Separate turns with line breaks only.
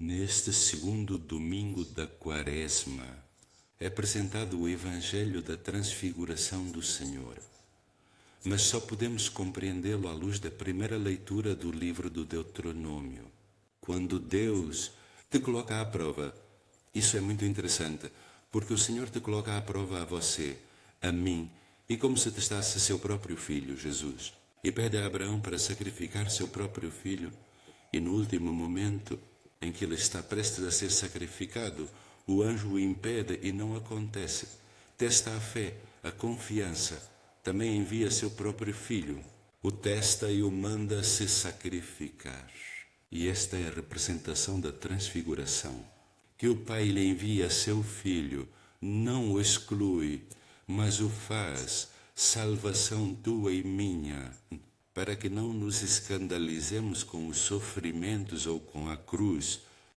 Neste segundo domingo da Quaresma é apresentado o Evangelho da Transfiguração do Senhor, mas só podemos compreendê-lo à luz da primeira leitura do livro do Deuteronômio, quando Deus te coloca à prova. Isso é muito interessante, porque o Senhor te coloca à prova a você, a mim, e como se testasse seu próprio filho, Jesus, e pede a Abraão para sacrificar seu próprio filho, e no último momento em que ele está prestes a ser sacrificado, o anjo o impede e não acontece. Testa a fé, a confiança. Também envia seu próprio filho. O testa e o manda se sacrificar. E esta é a representação da transfiguração. Que o Pai lhe envia seu filho, não o exclui, mas o faz salvação tua e minha
para que não nos escandalizemos com os sofrimentos ou com a cruz,